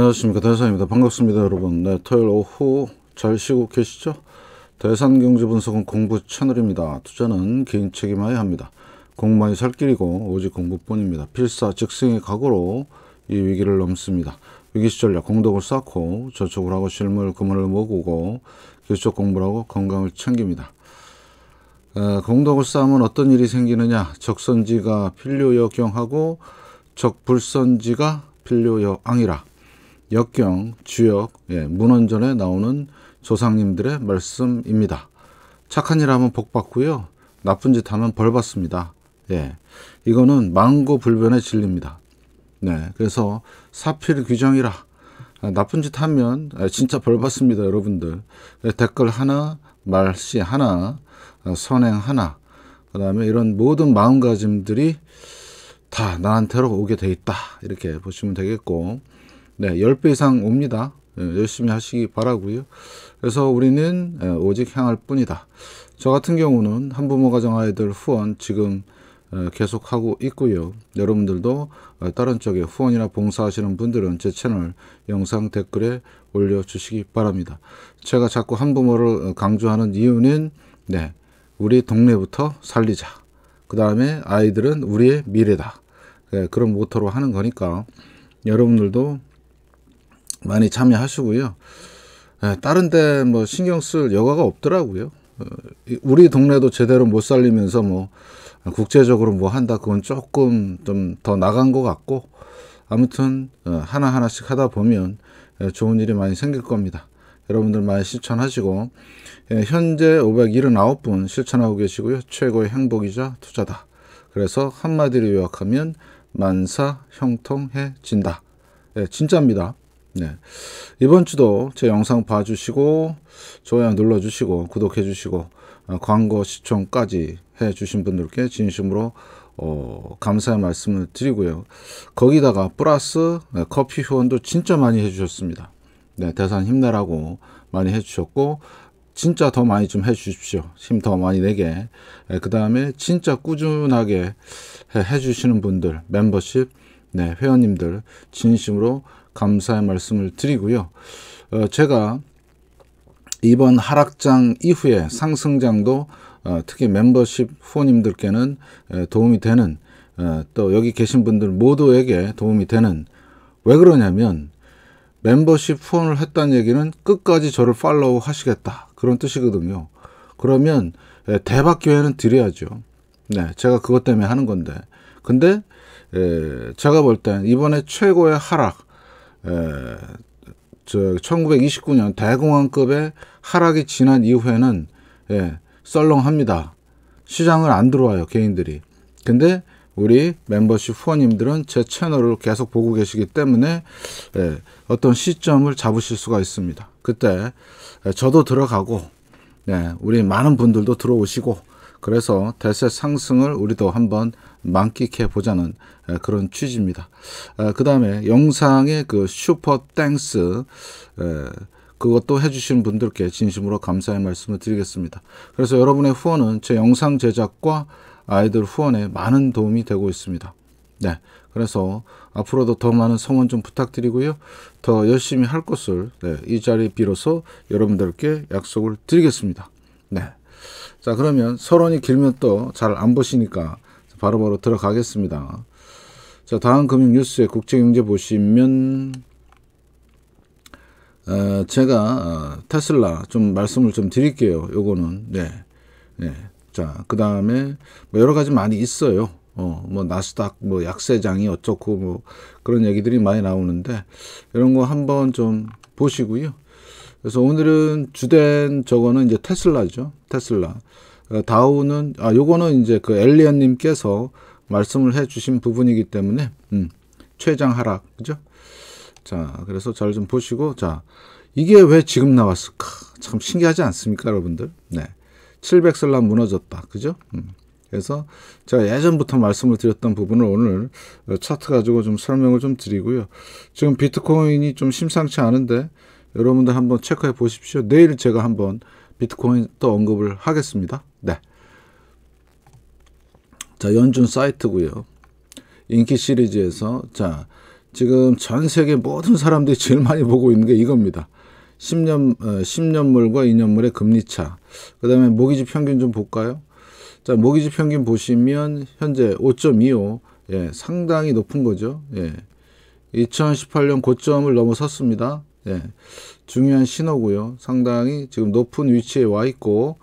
안녕하십니까 대사입니다. 반갑습니다 여러분. 네, 토요일 오후 잘 쉬고 계시죠? 대산경제분석은 공부 채널입니다. 투자는 개인 책임하에 합니다. 공부만이 살 길이고 오직 공부뿐입니다. 필사 즉승의 각오로 이 위기를 넘습니다. 위기 시절약 공덕을 쌓고 저축을 하고 실물 금을 모으고 기초 공부를 하고 건강을 챙깁니다. 에, 공덕을 쌓으면 어떤 일이 생기느냐 적선지가 필요역경하고 적불선지가 필요역앙이라 역경, 주역, 예, 문헌전에 나오는 조상님들의 말씀입니다. 착한 일 하면 복 받고요. 나쁜 짓 하면 벌 받습니다. 예. 이거는 망고불변의 진리입니다. 네. 그래서 사필 규정이라 아, 나쁜 짓 하면 아, 진짜 벌 받습니다, 여러분들. 네, 댓글 하나, 말씨 하나, 아, 선행 하나. 그다음에 이런 모든 마음가짐들이 다 나한테로 오게 돼 있다. 이렇게 보시면 되겠고 네, 10배 이상 옵니다. 네, 열심히 하시기 바라고요. 그래서 우리는 오직 향할 뿐이다. 저 같은 경우는 한부모 가정 아이들 후원 지금 계속하고 있고요. 여러분들도 어, 다른 쪽에 후원이나 봉사하시는 분들은 제 채널 영상 댓글에 올려주시기 바랍니다. 제가 자꾸 한부모를 어, 강조하는 이유는 네, 우리 동네부터 살리자. 그 다음에 아이들은 우리의 미래다. 네, 그런 모토로 하는 거니까 여러분들도 많이 참여하시고요. 예, 다른 데 뭐 신경 쓸 여가가 없더라고요. 어, 우리 동네도 제대로 못 살리면서 뭐 국제적으로 뭐 한다 그건 조금 좀 더 나간 것 같고 아무튼 어, 하나하나씩 하다 보면 예, 좋은 일이 많이 생길 겁니다. 여러분들 많이 실천하시고 예, 현재 579분 실천하고 계시고요. 최고의 행복이자 투자다. 그래서 한마디로 요약하면 만사 형통해진다. 진짜입니다. 네. 이번 주도 제 영상 봐주시고 좋아요 눌러주시고 구독해주시고 어, 광고 시청까지 해주신 분들께 진심으로 어, 감사의 말씀을 드리고요. 거기다가 플러스 네, 커피 후원도 진짜 많이 해주셨습니다. 네, 대산 힘내라고 많이 해주셨고 진짜 더 많이 좀 해주십시오. 힘 더 많이 내게. 네, 그 다음에 진짜 꾸준하게 해주시는 분들 멤버십 네, 회원님들 진심으로 감사의 말씀을 드리고요. 어, 제가 이번 하락장 이후에 상승장도 어, 특히 멤버십 후원님들께는 도움이 되는 에, 어, 또 여기 계신 분들 모두에게 도움이 되는 왜 그러냐면 멤버십 후원을 했다는 얘기는 끝까지 저를 팔로우 하시겠다 그런 뜻이거든요. 그러면 에, 대박 기회는 드려야죠. 네, 제가 그것 때문에 하는 건데 근데 제가 볼 땐 이번에 최고의 하락 에, 예. 저 1929년 대공황급의 하락이 지난 이후에는 예, 썰렁합니다. 시장을 안 들어와요 개인들이. 근데 우리 멤버십 후원님들은 제 채널을 계속 보고 계시기 때문에 예, 어떤 시점을 잡으실 수가 있습니다. 그때 예, 저도 들어가고 예, 우리 많은 분들도 들어오시고 그래서 대세 상승을 우리도 한번 만끽해 보자는 그런 취지입니다. 그 다음에 영상의 그 슈퍼 땡스 그것도 해주신 분들께 진심으로 감사의 말씀을 드리겠습니다. 그래서 여러분의 후원은 제 영상 제작과 아이들 후원에 많은 도움이 되고 있습니다. 네. 그래서 앞으로도 더 많은 성원 좀 부탁드리고요. 더 열심히 할 것을 네, 이 자리 비로소 여러분들께 약속을 드리겠습니다. 네. 자 그러면 서론이 길면 또 잘 안 보시니까 바로바로 바로 들어가겠습니다. 자 다음 금융 뉴스의 국제경제 보시면 어, 제가 어, 테슬라 좀 말씀을 좀 드릴게요. 요거는 네, 네. 자그 다음에 뭐 여러 가지 많이 있어요. 어, 뭐 나스닥 뭐 약세장이 어쩌고 뭐 그런 얘기들이 많이 나오는데 이런 거 한번 좀 보시고요. 그래서 오늘은 주된 저거는 이제 테슬라죠. 테슬라. 어, 다우는 아 요거는 이제 그 엘리언 님께서 말씀을 해 주신 부분이기 때문에 음, 최장 하락. 그죠? 자, 그래서 잘 좀 보시고 자, 이게 왜 지금 나왔을까? 참 신기하지 않습니까, 여러분들? 네. 700슬람 무너졌다. 그죠? 음. 그래서 제가 예전부터 말씀을 드렸던 부분을 오늘 어, 차트 가지고 좀 설명을 좀 드리고요. 지금 비트코인이 좀 심상치 않은데 여러분들 한번 체크해 보십시오. 내일 제가 한번 비트코인 또 언급을 하겠습니다. 네. 자, 연준 사이트고요. 인기 시리즈에서 자, 지금 전 세계 모든 사람들이 제일 많이 보고 있는 게 이겁니다. 10년 10년물과 어, 2년물의 금리 차. 그다음에 모기지 평균 좀 볼까요? 자, 모기지 평균 보시면 현재 5.25. 예, 상당히 높은 거죠. 예. 2018년 고점을 넘어섰습니다. 예, 중요한 신호고요. 상당히 지금 높은 위치에 와 있고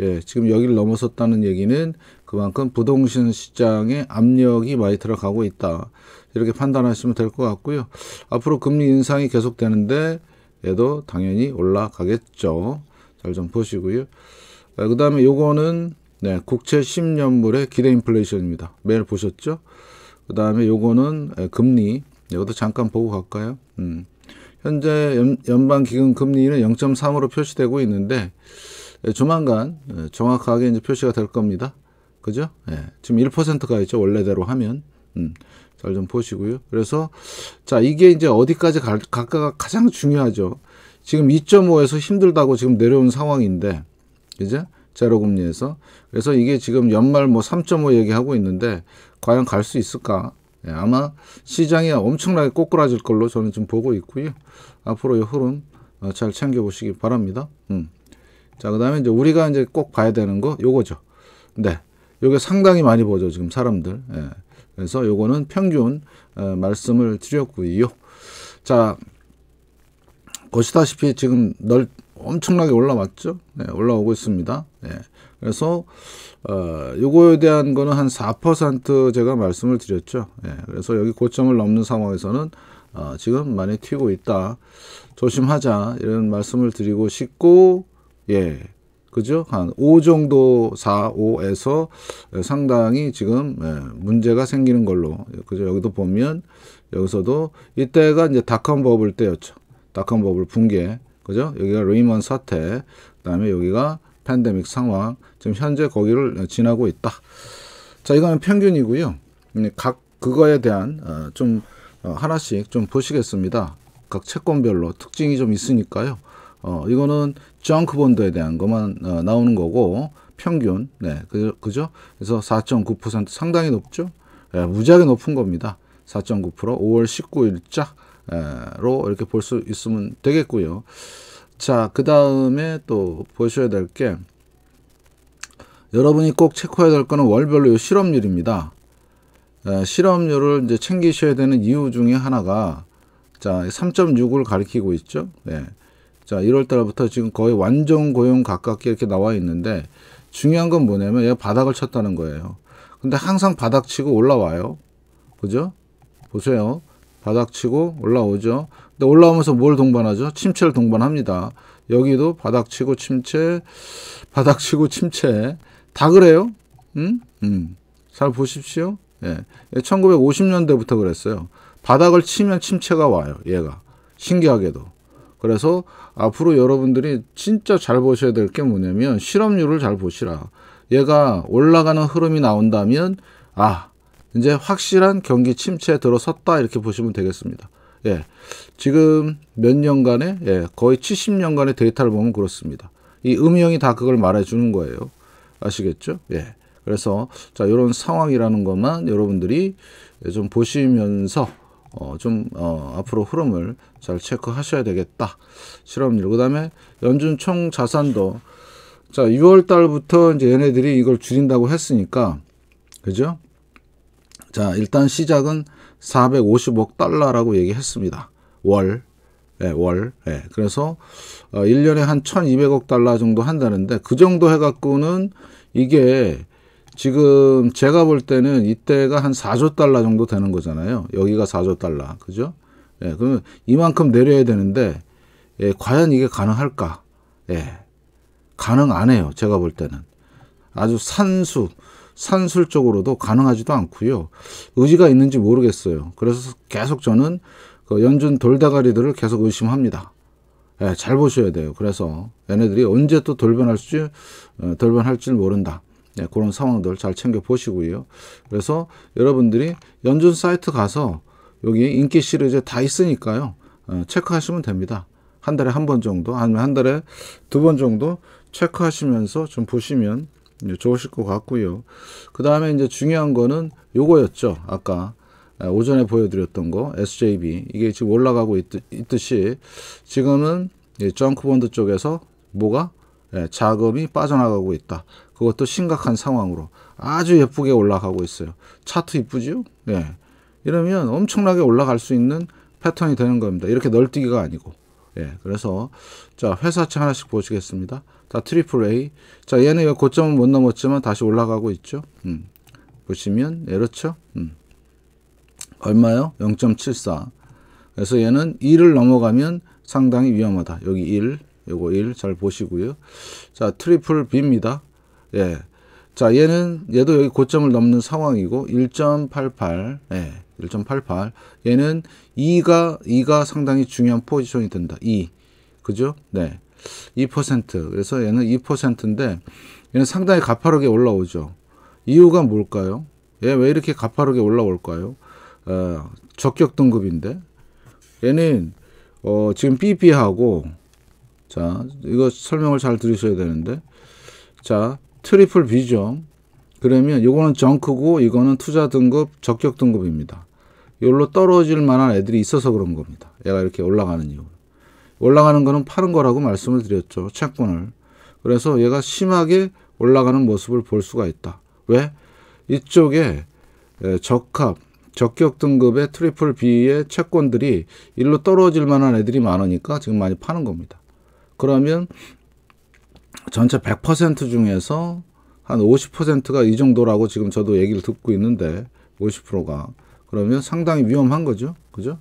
예, 지금 여기를 넘어섰다는 얘기는 그만큼 부동산 시장에 압력이 많이 들어가고 있다. 이렇게 판단하시면 될 것 같고요. 앞으로 금리 인상이 계속되는데 얘도 당연히 올라가겠죠. 잘 좀 보시고요. 예, 아, 그 다음에 요거는 네, 국채 10년물의 기대 인플레이션입니다. 매일 보셨죠? 그 다음에 요거는 금리. 이것도 잠깐 보고 갈까요? 음. 현재 연방 기금 금리는 0.3으로 표시되고 있는데 예, 조만간 예, 정확하게 이제 표시가 될 겁니다. 그죠? 예. 지금 1%가 있죠. 원래대로 하면. 음. 잘 좀 보시고요. 그래서 자, 이게 이제 어디까지 갈, 갈까가 가장 중요하죠. 지금 2.5에서 힘들다고 지금 내려온 상황인데. 이제 제로 금리에서. 그래서 이게 지금 연말 뭐 3.5 얘기하고 있는데 과연 갈 수 있을까? 예, 아마 시장이 엄청나게 꼬꾸라질 걸로 저는 좀 보고 있고요. 앞으로의 흐름 어, 잘 챙겨보시기 바랍니다. 음. 자, 그 다음에 이제 우리가 이제 꼭 봐야 되는 거 요거죠. 네. 요게 상당히 많이 보죠. 지금 사람들. 예. 그래서 요거는 평균 어, 말씀을 드렸고요. 자, 보시다시피 지금 널 엄청나게 올라왔죠. 예, 올라오고 있습니다. 예. 그래서 어, 요거에 대한 거는 한 4% 제가 말씀을 드렸죠. 예, 그래서 여기 고점을 넘는 상황에서는 어, 지금 많이 튀고 있다. 조심하자 이런 말씀을 드리고 싶고 예. 그죠? 한 5 정도 4, 5에서 상당히 지금 예, 문제가 생기는 걸로 그죠? 여기도 보면 여기서도 이때가 이제 닷컴 버블 때였죠. 닷컴 버블 붕괴. 그죠? 여기가 레이먼 사태. 그다음에 여기가 팬데믹 상황 지금 현재 거기를 지나고 있다. 자 이거는 평균이고요. 음, 각 그거에 대한 어, 좀 어, 하나씩 좀 보시겠습니다. 각 채권별로 특징이 좀 있으니까요. 어, 이거는 정크 본드에 대한 것만 어, 나오는 거고 평균 네 그, 그죠 그래서 4.9% 상당히 높죠 예, 무지하게 높은 겁니다 4.9% 5월 19일자로 이렇게 볼 수 있으면 되겠고요 자, 그 다음에 또 보셔야 될 게 여러분이 꼭 체크해야 될 거는 월별로 요 실업률입니다. 에, 예, 실업률을 이제 챙기셔야 되는 이유 중에 하나가 자, 3.6을 가리키고 있죠. 네. 자, 1월 달부터 지금 거의 완전 고용 가깝게 이렇게 나와 있는데 중요한 건 뭐냐면 얘 바닥을 쳤다는 거예요. 근데 항상 바닥치고 올라와요. 그죠? 보세요. 바닥치고 올라오죠. 근데 올라오면서 뭘 동반하죠? 침체를 동반합니다. 여기도 바닥치고 침체, 바닥치고 침체. 다 그래요? 응? 응. 잘 보십시오. 예. 1950년대부터 예, 그랬어요. 바닥을 치면 침체가 와요. 얘가. 신기하게도. 그래서 앞으로 여러분들이 진짜 잘 보셔야 될 게 뭐냐면 실업률을 잘 보시라. 얘가 올라가는 흐름이 나온다면 아 이제 확실한 경기 침체에 들어섰다 이렇게 보시면 되겠습니다. 예. 지금 몇 년간에 예, 거의 70년간의 데이터를 보면 그렇습니다. 이 음영이 다 그걸 말해 주는 거예요. 아시겠죠? 예. 그래서 자, 요런 상황이라는 것만 여러분들이 좀 보시면서 어, 좀, 어, 앞으로 흐름을 잘 체크하셔야 되겠다. 실험률그 다음에 연준 총 자산도 자, 6월 달부터 이제 얘네들이 이걸 줄인다고 했으니까, 그죠? 자, 일단 시작은 450억 달러라고 얘기했습니다. 월. 예, 월. 예. 그래서 어, 1년에 한 1200억 달러 정도 한다는데 그 정도 해 갖고는 이게 지금 제가 볼 때는 이때가 한 4조 달러 정도 되는 거잖아요. 여기가 4조 달러. 그죠? 예, 그러면 이만큼 내려야 되는데 예, 과연 이게 가능할까? 예. 가능 안 해요. 제가 볼 때는. 아주 산수 산술적으로도 가능하지도 않고요. 의지가 있는지 모르겠어요. 그래서 계속 저는 그 연준 돌다가리들을 계속 의심합니다. 예, 잘 보셔야 돼요. 그래서 얘네들이 언제 또 돌변할지 어, 돌변할지 모른다. 예, 그런 상황들 잘 챙겨 보시고요. 그래서 여러분들이 연준 사이트 가서 여기 인기 시리즈 다 있으니까요. 어, 체크하시면 됩니다. 한 달에 한 번 정도 아니면 한 달에 두 번 정도 체크하시면서 좀 보시면 좋으실 것 같고요. 그 다음에 이제 중요한 거는 요거였죠. 아까 오전에 보여드렸던 거 SJB 이게 지금 올라가고 있듯, 이 지금은 정크본드 쪽에서 뭐가 예, 자금이 빠져나가고 있다. 그것도 심각한 상황으로 아주 예쁘게 올라가고 있어요. 차트 이쁘죠 예. 이러면 엄청나게 올라갈 수 있는 패턴이 되는 겁니다. 이렇게 널뛰기가 아니고. 예. 그래서 자, 회사채 하나씩 보시겠습니다. 자 트리플 A. 자, 얘는 고점은 못 넘었지만 다시 올라가고 있죠. 음. 보시면, 이렇죠 예, 음. 얼마요? 0.74. 그래서 얘는 1을 넘어가면 상당히 위험하다. 여기 1, 요거 1 잘 보시고요. 자, 트리플 B입니다. 예. 자, 얘는 얘도 여기 고점을 넘는 상황이고 1.88. 예. 1.88. 얘는 2가 2가 상당히 중요한 포지션이 된다. 2. 그죠? 네. 2% 그래서 얘는 2%인데 얘는 상당히 가파르게 올라오죠. 이유가 뭘까요? 얘 왜 이렇게 가파르게 올라올까요? 어, 적격 등급인데 얘는 어, 지금 BB하고 자 이거 설명을 잘 들으셔야 되는데 자 트리플 B죠. 그러면 이거는 정크고 이거는 투자 등급 적격 등급입니다. 이걸로 떨어질 만한 애들이 있어서 그런 겁니다. 얘가 이렇게 올라가는 이유. 올라가는 거는 파는 거라고 말씀을 드렸죠. 채권을. 그래서 얘가 심하게 올라가는 모습을 볼 수가 있다. 왜? 이쪽에 적합, 적격 등급의 트리플 B의 채권들이 일로 떨어질 만한 애들이 많으니까 지금 많이 파는 겁니다. 그러면 전체 100% 중에서 한 50%가 이 정도라고 지금 저도 얘기를 듣고 있는데 50%가 그러면 상당히 위험한 거죠. 그죠?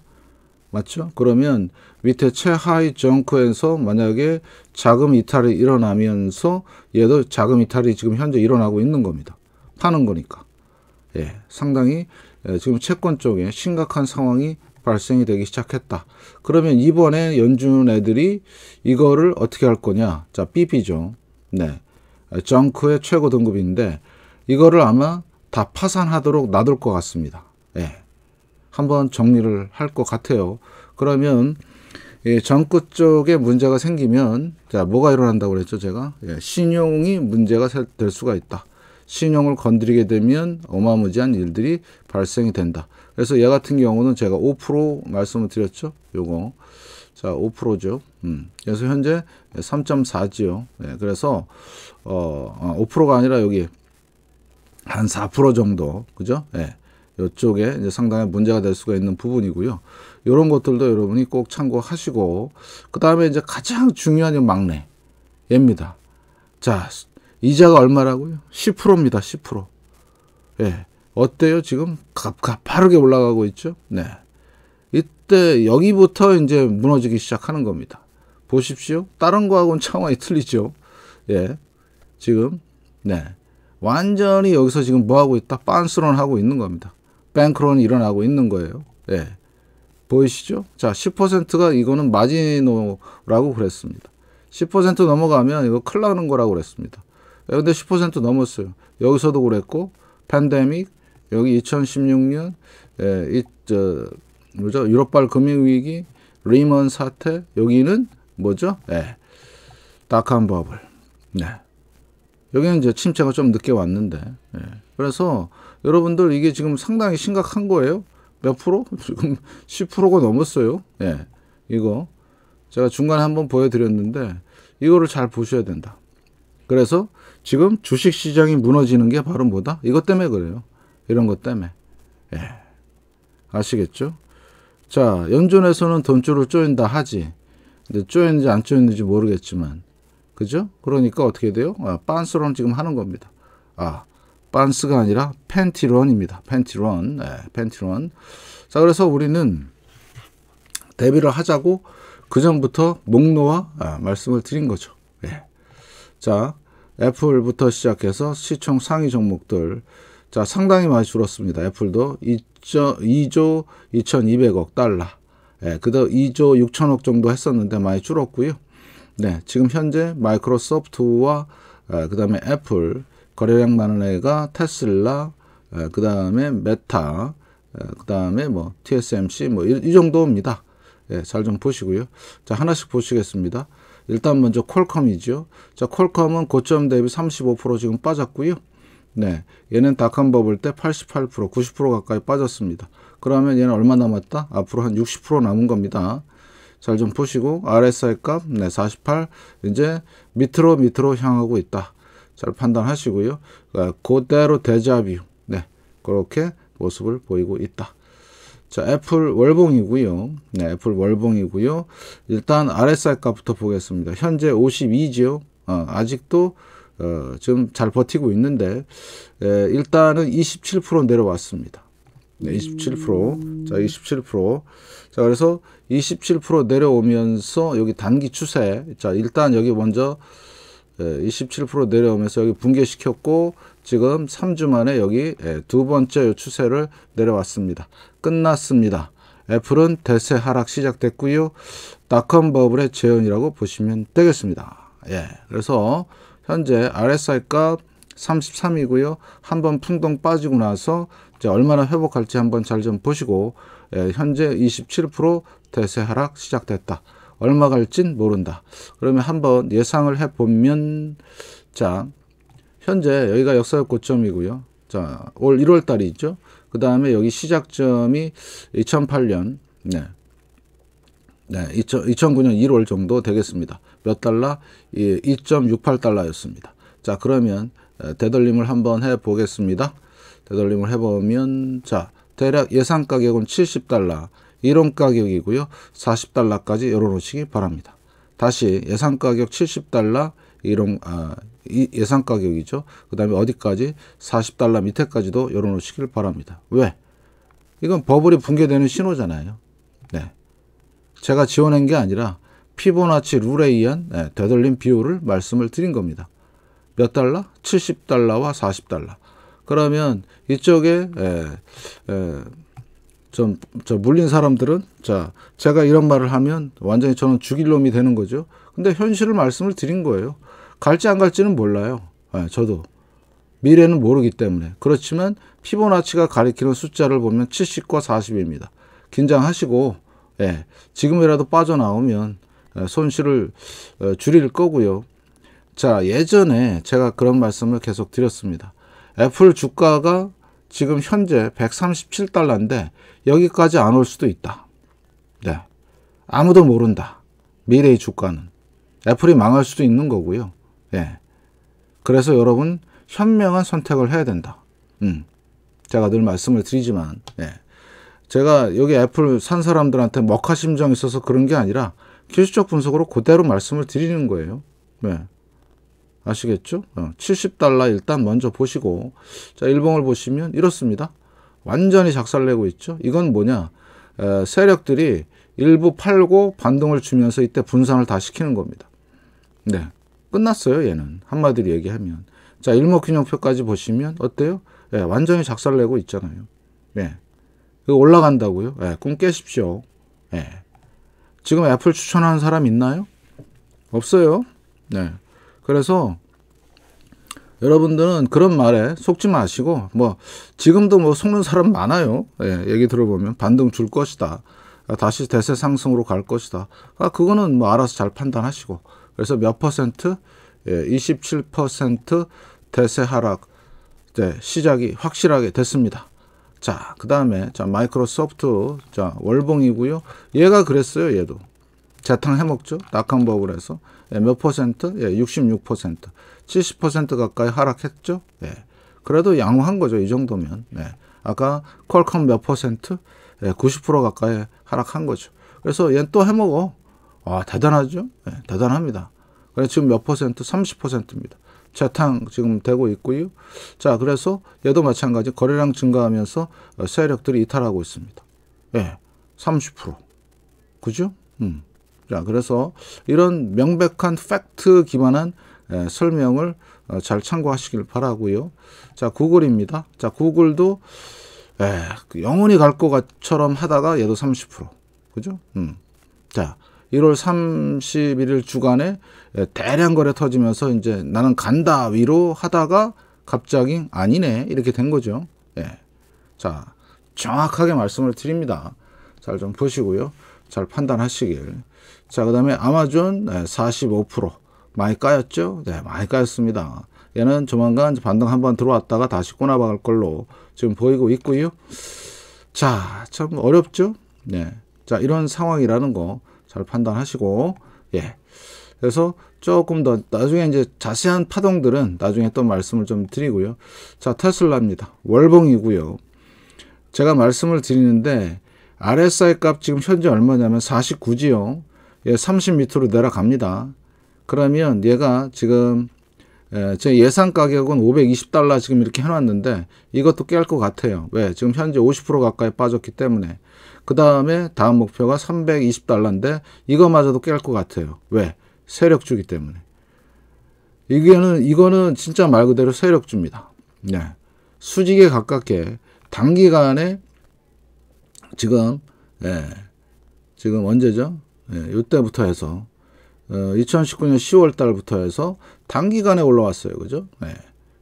맞죠? 그러면 밑에 최하위 정크에서 만약에 자금 이탈이 일어나면서 얘도 자금 이탈이 지금 현재 일어나고 있는 겁니다. 파는 거니까. 예, 상당히 예, 지금 채권 쪽에 심각한 상황이 발생이 되기 시작했다. 그러면 이번에 연준 애들이 이거를 어떻게 할 거냐? 자, BB죠. 네. 정크의 최고 등급인데 이거를 아마 다 파산하도록 놔둘 것 같습니다. 예. 한번 정리를 할 것 같아요. 그러면 예, 정구 쪽에 문제가 생기면 자 뭐가 일어난다고 그랬죠 제가 예, 신용이 문제가 될 수가 있다. 신용을 건드리게 되면 어마무지한 일들이 발생이 된다. 그래서 얘 같은 경우는 제가 5% 말씀을 드렸죠. 요거 자 5%죠. 음. 그래서 현재 3.4지요. 예, 그래서 어, 5%가 아, 아니라 여기 한 4% 정도 그죠? 예. 이쪽에 이제 상당히 문제가 될 수가 있는 부분이고요. 이런 것들도 여러분이 꼭 참고하시고 그 다음에 이제 가장 중요한 막내 얘입니다. 자 이자가 얼마라고요? 10%입니다. 10%. 예. 어때요? 지금 가파르게 올라가고 있죠? 네. 이때 여기부터 이제 무너지기 시작하는 겁니다. 보십시오. 다른 거하고는 차원이 틀리죠. 예. 지금 네. 완전히 여기서 지금 뭐 하고 있다? 빤스런 하고 있는 겁니다. 뱅크론이 일어나고 있는 거예요. 예. 보이시죠? 자, 10%가 이거는 마지노라고 그랬습니다. 10% 넘어가면 이거 클 나는 거라고 그랬습니다. 예, 근데 10% 넘었어요. 여기서도 그랬고, 팬데믹, 여기 2016년, 예, 이, 저, 뭐죠? 유럽발 금융위기, 리먼 사태, 여기는 뭐죠? 예. 닥한 버블. 네. 여기는 이제 침체가 좀 늦게 왔는데. 예. 그래서 여러분들 이게 지금 상당히 심각한 거예요. 몇 프로? 지금 10%가 넘었어요. 예. 이거 제가 중간에 한번 보여드렸는데 이거를 잘 보셔야 된다. 그래서 지금 주식시장이 무너지는 게 바로 뭐다? 이것 때문에 그래요. 이런 것 때문에. 예. 아시겠죠? 자, 연준에서는 돈줄을 쪼인다 하지. 근데 쪼였는지 안 쪼였는지 모르겠지만. 그죠? 그러니까 어떻게 돼요? 아, 빤스런 지금 하는 겁니다. 아, 반스가 아니라 팬티런입니다. 팬티런. 네, 팬티런. 자, 그래서 우리는 대비를 하자고 그전부터 목놓아 아, 말씀을 드린 거죠. 예. 자, 애플부터 시작해서 시총 상위 종목들. 자, 상당히 많이 줄었습니다. 애플도 2조, 2조 2,200억 달러. 예, 그도 2조 6천억 정도 했었는데 많이 줄었고요. 네, 지금 현재 마이크로소프트와 아, 그 다음에 애플, 거래량 만원회가 테슬라, 그 다음에 메타, 그 다음에 뭐 TSMC 뭐 이 정도입니다. 예, 잘 좀 보시고요. 자, 하나씩 보시겠습니다. 일단 먼저 콜컴이죠. 자, 콜컴은 고점 대비 35% 지금 빠졌고요. 네, 얘는 닷컴 버블 때 88%, 90% 가까이 빠졌습니다. 그러면 얘는 얼마 남았다? 앞으로 한 60% 남은 겁니다. 잘 좀 보시고 RSI 값, 네, 48, 이제 밑으로 밑으로 향하고 있다. 잘 판단하시고요. 그러니까 그대로대자뷰 네. 그렇게 모습을 보이고 있다. 자, 애플 월봉이고요. 네, 애플 월봉이고요. 일단 RSI 값부터 보겠습니다. 현재 52지요. 어, 아직도 어, 지금 잘 버티고 있는데 에, 일단은 27% 내려왔습니다. 네, 27%. 자, 27%. 자, 그래서 27% 내려오면서 여기 단기 추세. 자, 일단 여기 먼저 예, 27% 내려오면서 여기 붕괴시켰고 지금 3주 만에 여기 예, 두 번째 추세를 내려왔습니다. 끝났습니다. 애플은 대세 하락 시작됐고요. 닷컴 버블의 재현이라고 보시면 되겠습니다. 예, 그래서 현재 RSI가 33이고요. 한번 풍덩 빠지고 나서 이제 얼마나 회복할지 한번 잘 좀 보시고 예, 현재 27% 대세 하락 시작됐다. 얼마 갈진 모른다. 그러면 한번 예상을 해보면 자 현재 여기가 역사 고점이고요. 자 올 1월 달이죠. 있그 다음에 여기 시작점이 2008년 네. 네, 2000, 2009년 1월 정도 되겠습니다. 몇 달러? 예, 2.68달러였습니다. 자, 그러면 되돌림을 한번 해 보겠습니다. 되돌림을 해보면 자, 대략 예상 가격은 70달러. 이런 가격이고요. 40달러까지 열어놓으시기 바랍니다. 다시 예상 가격 70달러 이런 아, 예상 가격이죠. 그 다음에 어디까지 40달러 밑에까지도 열어놓으시길 바랍니다. 왜? 이건 버블이 붕괴되는 신호잖아요. 네. 제가 지원한게 아니라 피보나치 룰에 의한 네, 되돌림 비율을 말씀을 드린 겁니다. 몇 달러? 70달러와 40달러. 그러면 이쪽에 에, 에, 좀저 물린 사람들은 자 제가 이런 말을 하면 완전히 저는 죽일 놈이 되는 거죠. 근데 현실을 말씀을 드린 거예요. 갈지 안 갈지는 몰라요. 네, 저도 미래는 모르기 때문에 그렇지만 피보나치가 가리키는 숫자를 보면 70과 40입니다. 긴장하시고 예, 지금이라도 빠져나오면 예, 손실을 어, 줄일 거고요. 자 예전에 제가 그런 말씀을 계속 드렸습니다. 애플 주가가 지금 현재 137달러인데 여기까지 안 올 수도 있다. 네. 아무도 모른다. 미래의 주가는. 애플이 망할 수도 있는 거고요. 예. 그래서 여러분 현명한 선택을 해야 된다. 음. 제가 늘 말씀을 드리지만 예. 제가 여기 애플 산 사람들한테 먹하 심정 있어서 그런 게 아니라 기술적 분석으로 그대로 말씀을 드리는 거예요. 예. 아시겠죠? 70달러 어, 일단 먼저 보시고 자 일봉을 보시면 이렇습니다. 완전히 작살내고 있죠. 이건 뭐냐? 에, 세력들이 일부 팔고 반동을 주면서 이때 분산을 다 시키는 겁니다. 네, 끝났어요. 얘는 한마디로 얘기하면 자 일목균형표까지 보시면 어때요? 예, 완전히 작살내고 있잖아요. 예, 올라간다고요? 예, 꿈 깨십시오. 예. 지금 애플 추천하는 사람 있나요? 없어요. 네. 그래서 여러분들은 그런 말에 속지 마시고 뭐 지금도 뭐 속는 사람 많아요. 예, 얘기 들어보면 반등 줄 것이다. 아, 다시 대세 상승으로 갈 것이다. 아 그거는 뭐 알아서 잘 판단하시고 그래서 몇 퍼센트 예, 27% 대세 하락 네, 시작이 확실하게 됐습니다. 자, 그 다음에 자 마이크로소프트 자 월봉이고요. 얘가 그랬어요. 얘도 재탕 해먹죠. 낙항법을 해서 예, 몇 퍼센트? 예, 66%. 70% 가까이 하락했죠? 예. 그래도 양호한 거죠. 이 정도면. 예. 아까 퀄컴 몇 퍼센트? 예, 90% 가까이 하락한 거죠. 그래서 얘는 또 해먹어. 아, 대단하죠? 예, 대단합니다. 그래서 지금 몇 퍼센트? 30%입니다. 재탕 지금 되고 있고요. 자, 그래서 얘도 마찬가지 거래량 증가하면서 어, 세력들이 이탈하고 있습니다. 예, 30%. 그죠? 음. 그래서 이런 명백한 팩트 기반한 설명을 어, 잘 참고하시길 바라고요. 자, 구글입니다. 자, 구글도 에, 그 영원히 갈 것처럼 하다가 얘도 30% 그죠? 음. 자, 1월 31일 주간에 대량 거래 터지면서 이제 나는 간다 위로 하다가 갑자기 아니네 이렇게 된 거죠. 예. 자, 정확하게 말씀을 드립니다. 잘 좀 보시고요. 잘 판단하시길 자, 그 다음에 아마존 45% 많이 까였죠? 네, 많이 까였습니다. 얘는 조만간 반등 한번 들어왔다가 다시 꼬나박을 걸로 지금 보이고 있고요. 자, 참 어렵죠? 네. 자, 이런 상황이라는 거 잘 판단하시고, 예. 그래서 조금 더 나중에 이제 자세한 파동들은 나중에 또 말씀을 좀 드리고요. 자, 테슬라입니다. 월봉이고요. 제가 말씀을 드리는데 RSI 값 지금 현재 얼마냐면 49지요. 예, 30m로 내려갑니다. 그러면 얘가 지금 예, 제 예상 가격은 520달러 지금 이렇게 해놨는데 이것도 깰 것 같아요. 왜? 지금 현재 50% 가까이 빠졌기 때문에 그 다음에 다음 목표가 320달러인데 이거마저도 깰 것 같아요. 왜? 세력주기 때문에 이게는 이거는 진짜 말 그대로 세력주입니다. 네. 수직에 가깝게 단기간에 지금 예, 지금 언제죠? 예, 이때부터 해서 어, 2019년 10월 달부터 해서 단기간에 올라왔어요. 그죠? 예.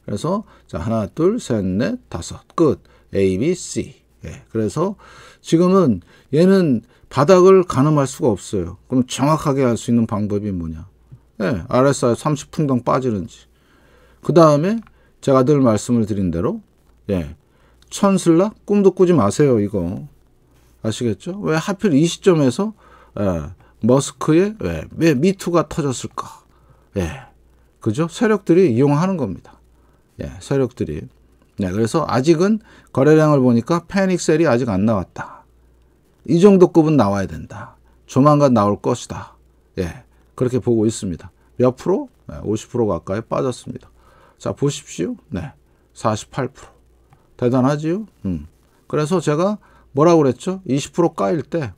그래서 자, 하나, 둘, 셋, 넷, 다섯. 끝. A, B, C. 예. 그래서 지금은 얘는 바닥을 가늠할 수가 없어요. 그럼 정확하게 알 수 있는 방법이 뭐냐? 예. RSI 30풍당 빠지는지. 그 다음에 제가 늘 말씀을 드린 대로 예. 천슬라 꿈도 꾸지 마세요. 이거. 아시겠죠? 왜 하필 이 시점에서 예, 머스크의 왜, 예, 왜 미투가 터졌을까? 예, 그죠? 세력들이 이용하는 겁니다. 예, 세력들이. 네, 그래서 아직은 거래량을 보니까 패닉셀이 아직 안 나왔다. 이 정도 급은 나와야 된다. 조만간 나올 것이다. 예, 그렇게 보고 있습니다. 몇 프로? 네, 50% 가까이 빠졌습니다. 자, 보십시오. 네, 48%. 대단하지요? 음. 그래서 제가 뭐라고 그랬죠? 20% 까일 때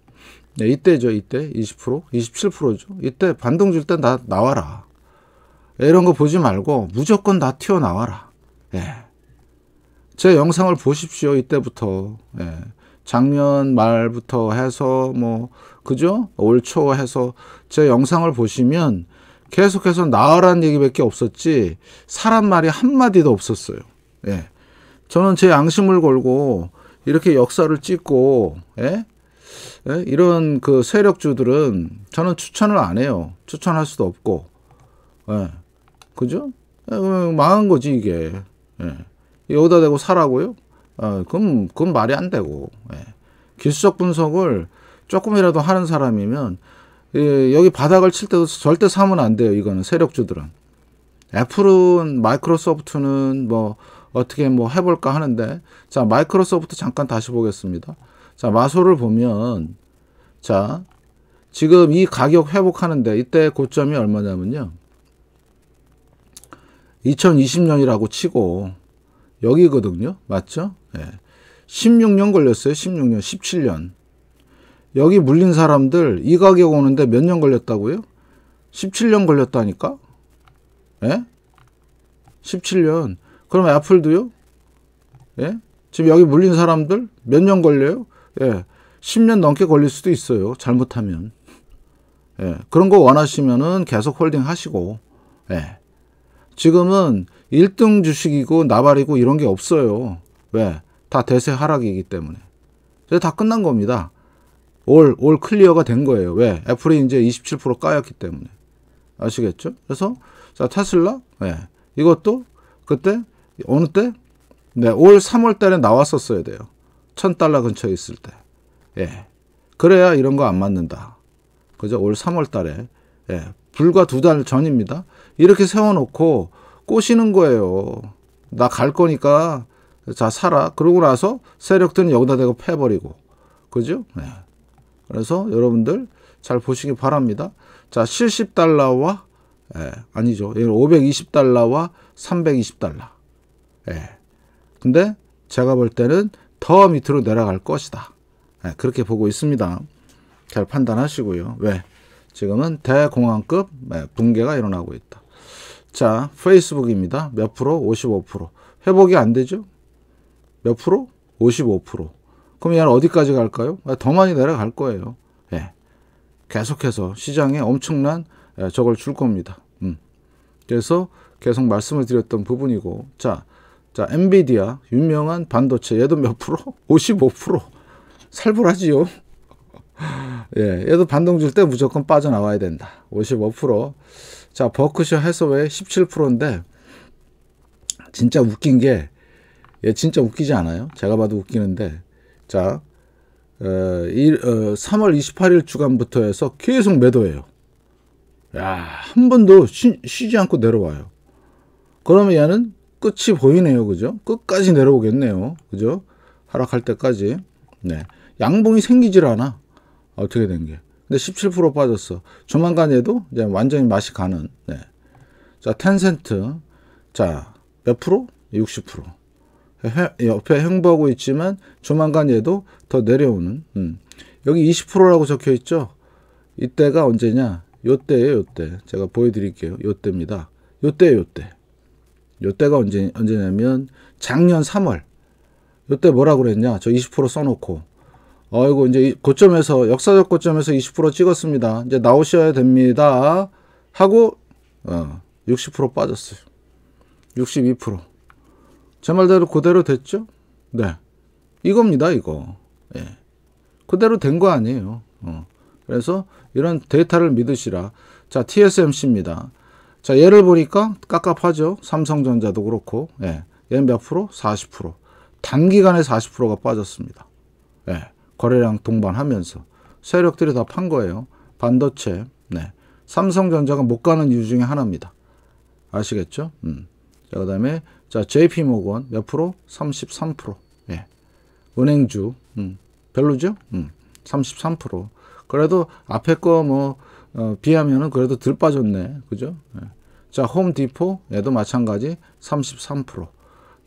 네, 이때죠, 이때. 20%, 27%죠. 이때 반동줄 때 나, 나와라. 예, 이런 거 보지 말고 무조건 다 튀어나와라. 예. 제 영상을 보십시오, 이때부터. 예. 작년 말부터 해서 뭐, 그죠? 올 초 해서 제 영상을 보시면 계속해서 나와라는 얘기밖에 없었지 사람 말이 한마디도 없었어요. 예. 저는 제 양심을 걸고 이렇게 역사를 찍고 예? 예? 이런 그 세력주들은 저는 추천을 안 해요. 추천할 수도 없고, 예. 그죠? 예, 망한 거지 이게. 예. 여기다 대고 사라고요? 아, 그럼 그건 말이 안 되고. 예. 기술적 분석을 조금이라도 하는 사람이면 예, 여기 바닥을 칠 때도 절대 사면 안 돼요. 이거는 세력주들은. 애플은 마이크로소프트는 뭐 어떻게 뭐 해볼까 하는데 자 마이크로소프트 잠깐 다시 보겠습니다. 자, 마소를 보면 자, 지금 이 가격 회복하는데 이때 고점이 얼마냐면요. 2020년이라고 치고 여기거든요. 맞죠? 예. 16년 걸렸어요. 16년, 17년. 여기 물린 사람들 이 가격 오는데 몇 년 걸렸다고요? 17년 걸렸다니까? 예? 17년. 그럼 애플도요? 예? 지금 여기 물린 사람들 몇 년 걸려요? 예. 10년 넘게 걸릴 수도 있어요. 잘못하면. 예. 그런 거 원하시면은 계속 홀딩 하시고. 예. 지금은 1등 주식이고 나발이고 이런 게 없어요. 왜? 다 대세 하락이기 때문에. 이제 다 끝난 겁니다. 올, 올 클리어가 된 거예요. 왜? 애플이 이제 27% 까였기 때문에. 아시겠죠? 그래서, 자, 테슬라, 예. 이것도 그때, 어느 때? 네, 올 3월 달에 나왔었어야 돼요. 1000달러 근처에 있을 때. 예. 그래야 이런 거 안 맞는다. 그죠? 올 3월 달에. 예. 불과 두 달 전입니다. 이렇게 세워놓고 꼬시는 거예요. 나 갈 거니까 자, 살아. 그러고 나서 세력들은 여기다 대고 패버리고. 그죠? 예. 그래서 여러분들 잘 보시기 바랍니다. 자, 70달러와 예, 아니죠. 520달러와 예, 320달러. 예. 근데 제가 볼 때는 더 밑으로 내려갈 것이다. 네, 그렇게 보고 있습니다. 잘 판단하시고요. 왜? 지금은 대공황급 네, 붕괴가 일어나고 있다. 자, 페이스북입니다. 몇 프로? 55%. 회복이 안 되죠? 몇 프로? 55%. 그럼 얘는 어디까지 갈까요? 아, 더 많이 내려갈 거예요. 예. 계속해서 시장에 엄청난 저걸 예, 줄 겁니다. 음. 그래서 계속 말씀을 드렸던 부분이고, 자, 자, 엔비디아 유명한 반도체 얘도 몇 프로? 55% 살벌하지요. 예, 얘도 반동 줄때 무조건 빠져나와야 된다. 55%. 자, 버크셔 해서웨 17%인데 진짜 웃긴 게얘 진짜 웃기지 않아요? 제가 봐도 웃기는데 자, 어, 일, 어, 3월 28일 주간부터 해서 계속 매도해요. 야, 한 번도 쉬, 지 않고 내려와요. 그러면 얘는 끝이 보이네요. 그죠? 끝까지 내려오겠네요. 그죠? 하락할 때까지. 네. 양봉이 생기질 않아. 어떻게 된 게. 근데 17% 빠졌어. 조만간 에도 이제 완전히 맛이 가는. 네. 자, 텐센트. 자, 몇 프로? 60%. 해, 옆에 행보하고 있지만 조만간 얘도 더 내려오는. 음. 여기 20%라고 적혀 있죠? 이때가 언제냐? 요때예요, 요때. 제가 보여드릴게요. 요때입니다. 요때예요, 요때. 요때가 언제, 언제냐면 작년 3월. 요때 뭐라 그랬냐? 저 20% 써놓고. 어이고 이제 고점에서 역사적 고점에서 20% 찍었습니다. 이제 나오셔야 됩니다. 하고 어, 60% 빠졌어요. 62%. 제 말대로 그대로 됐죠? 네. 이겁니다, 이거. 예. 그대로 된 거 아니에요. 어. 그래서 이런 데이터를 믿으시라. 자, TSMC입니다. 자, 얘를 보니까 깝깝하죠. 삼성전자도 그렇고. 예. 얘는 몇 프로? 40%. 단기간에 40%가 빠졌습니다. 예. 거래량 동반하면서 세력들이 다 판 거예요. 반도체. 네. 삼성전자가 못 가는 이유 중에 하나입니다. 아시겠죠? 음. 자, 그다음에 자, JP 모건 몇 프로? 33%. 예. 은행주. 음. 별로죠? 음. 33%. 그래도 앞에 거뭐 어, 비하면은 그래도 덜 빠졌네. 그죠? 예. 자, 홈디포 얘도 마찬가지 33%.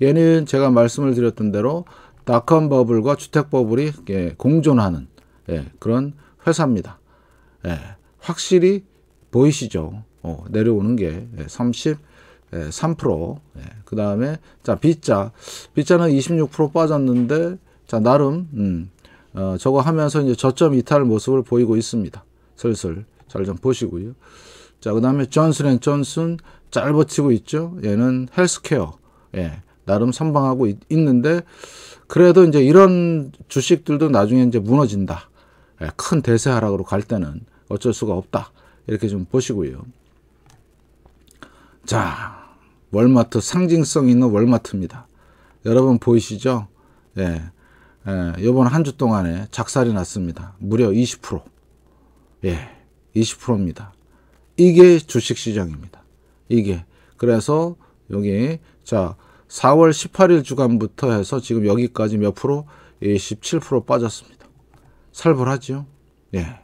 얘는 제가 말씀을 드렸던 대로 닷컴 버블과 주택 버블이 예, 공존하는 예, 그런 회사입니다. 예, 확실히 보이시죠? 어, 내려오는 게 30, 3%. 예, 예 그 다음에, 자, B자. B자는 26% 빠졌는데, 자, 나름, 음, 어, 저거 하면서 이제 저점 이탈 모습을 보이고 있습니다. 슬슬. 잘좀 보시고요. 자, 그 다음에 존슨 앤 존슨 잘 버티고 있죠. 얘는 헬스케어. 예. 나름 선방하고 있, 는데 그래도 이제 이런 주식들도 나중에 이제 무너진다. 예, 큰 대세 하락으로 갈 때는 어쩔 수가 없다. 이렇게 좀 보시고요. 자, 월마트 상징성 있는 월마트입니다. 여러분 보이시죠? 예. 예, 요번 한 주 동안에 작살이 났습니다. 무려 20%. 예. 20%입니다. 이게 주식시장입니다. 이게 그래서 여기 자 4월 18일 주간부터 해서 지금 여기까지 몇 프로? 17% 예, 빠졌습니다. 살벌하죠 예.